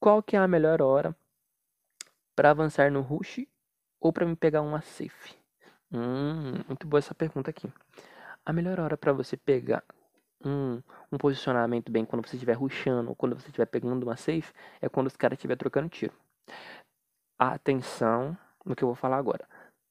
qual que é a melhor hora para avançar no rush ou para me pegar uma safe? Hum, muito boa essa pergunta aqui. A melhor hora para você pegar um, um, posicionamento bem quando você estiver rushando ou quando você estiver pegando uma safe é quando os caras estiver trocando tiro. Atenção no que eu vou falar agora.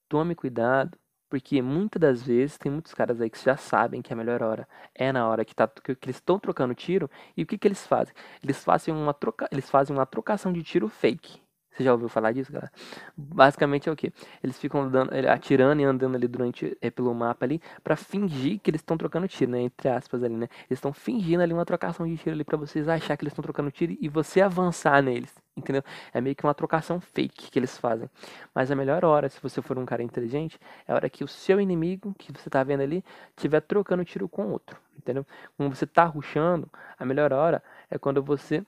Tome cuidado porque muitas das vezes tem muitos caras aí que já sabem que é a melhor hora é na hora que, tá, que, que eles estão trocando tiro. E o que, que eles fazem? Eles fazem, uma troca, eles fazem uma trocação de tiro fake. Você já ouviu falar disso, galera? Basicamente é o que? Eles ficam atirando e andando ali durante é, pelo mapa ali para fingir que eles estão trocando tiro, né? Entre aspas ali, né? Eles estão fingindo ali uma trocação de tiro ali para vocês achar que eles estão trocando tiro e você avançar neles entendeu? É meio que uma trocação fake que eles fazem. Mas a melhor hora, se você for um cara inteligente, é a hora que o seu inimigo, que você tá vendo ali, estiver trocando tiro com outro, entendeu? Quando você tá ruxando, a melhor hora é quando você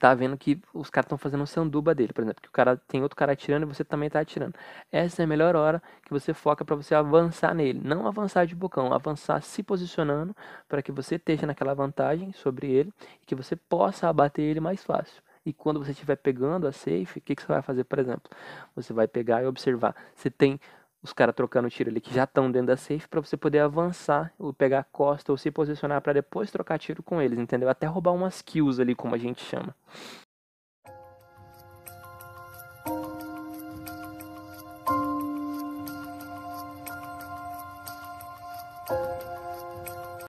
tá vendo que os caras estão fazendo um sanduba dele, por exemplo, que o cara tem outro cara atirando e você também tá atirando. Essa é a melhor hora que você foca para você avançar nele, não avançar de bocão, avançar se posicionando para que você esteja naquela vantagem sobre ele e que você possa abater ele mais fácil. E quando você estiver pegando a safe, o que, que você vai fazer, por exemplo? Você vai pegar e observar Você tem os caras trocando tiro ali que já estão dentro da safe para você poder avançar ou pegar a costa ou se posicionar para depois trocar tiro com eles, entendeu? Até roubar umas kills ali, como a gente chama.